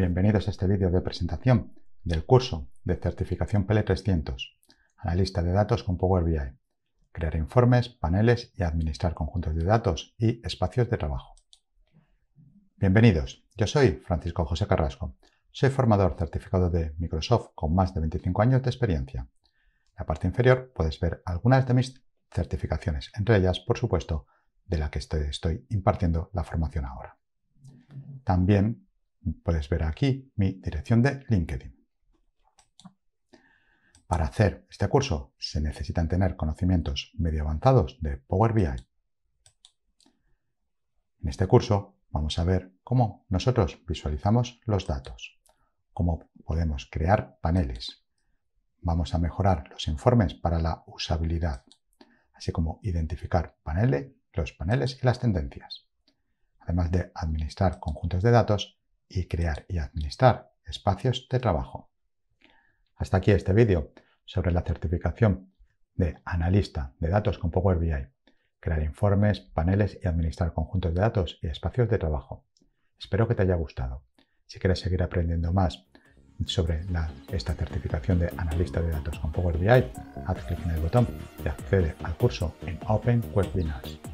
Bienvenidos a este vídeo de presentación del curso de certificación PL300, analista de datos con Power BI, crear informes, paneles y administrar conjuntos de datos y espacios de trabajo. Bienvenidos, yo soy Francisco José Carrasco, soy formador certificado de Microsoft con más de 25 años de experiencia. En la parte inferior puedes ver algunas de mis certificaciones, entre ellas, por supuesto, de la que estoy, estoy impartiendo la formación ahora. También Puedes ver aquí mi dirección de LinkedIn. Para hacer este curso se necesitan tener conocimientos medio avanzados de Power BI. En este curso vamos a ver cómo nosotros visualizamos los datos, cómo podemos crear paneles. Vamos a mejorar los informes para la usabilidad, así como identificar paneles, los paneles y las tendencias. Además de administrar conjuntos de datos, y crear y administrar espacios de trabajo. Hasta aquí este vídeo sobre la certificación de analista de datos con Power BI, crear informes, paneles y administrar conjuntos de datos y espacios de trabajo. Espero que te haya gustado. Si quieres seguir aprendiendo más sobre esta certificación de analista de datos con Power BI, haz clic en el botón y accede al curso en Open Webinars.